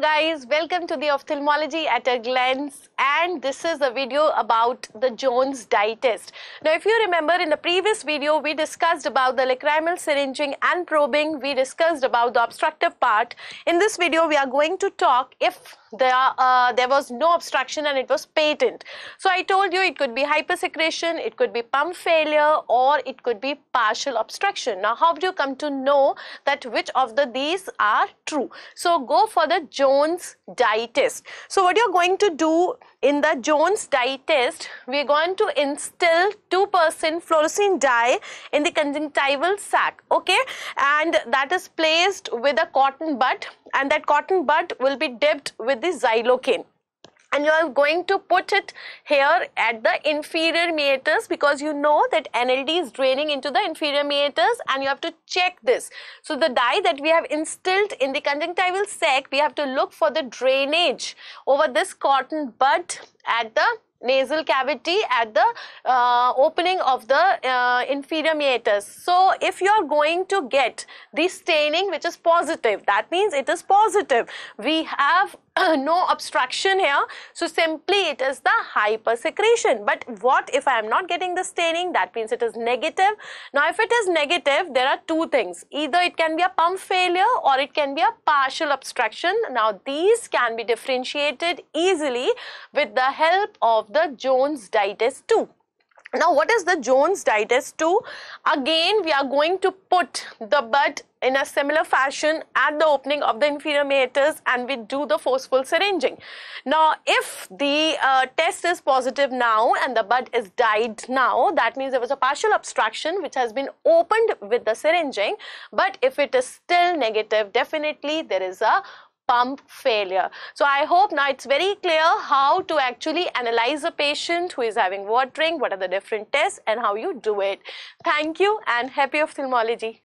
guys, welcome to the ophthalmology at a glance and this is a video about the Jones dye test. Now if you remember in the previous video we discussed about the lacrimal syringing and probing, we discussed about the obstructive part. In this video we are going to talk if there, uh, there was no obstruction and it was patent. So I told you it could be hypersecretion, it could be pump failure or it could be partial obstruction. Now how do you come to know that which of the these are true? So go for the Jones Jones dye test. So what you're going to do in the Jones dye test, we're going to instill 2% fluorescein dye in the conjunctival sac, okay? And that is placed with a cotton bud and that cotton bud will be dipped with the xylocaine and you are going to put it here at the inferior meatus because you know that NLD is draining into the inferior meatus and you have to check this. So the dye that we have instilled in the conjunctival sac, we have to look for the drainage over this cotton bud at the nasal cavity at the uh, opening of the uh, inferior meatus. So if you are going to get the staining which is positive that means it is positive. We have no obstruction here. So simply it is the hypersecretion. But what if I am not getting the staining? That means it is negative. Now if it is negative, there are two things. Either it can be a pump failure or it can be a partial obstruction. Now these can be differentiated easily with the help of the Jones diatus too. Now what is the Jones Ditis to? Again we are going to put the bud in a similar fashion at the opening of the inferior meatus and we do the forceful syringing. Now if the uh, test is positive now and the bud is dyed now that means there was a partial obstruction which has been opened with the syringing but if it is still negative definitely there is a pump failure. So I hope now it's very clear how to actually analyze a patient who is having watering, what are the different tests and how you do it. Thank you and happy ophthalmology.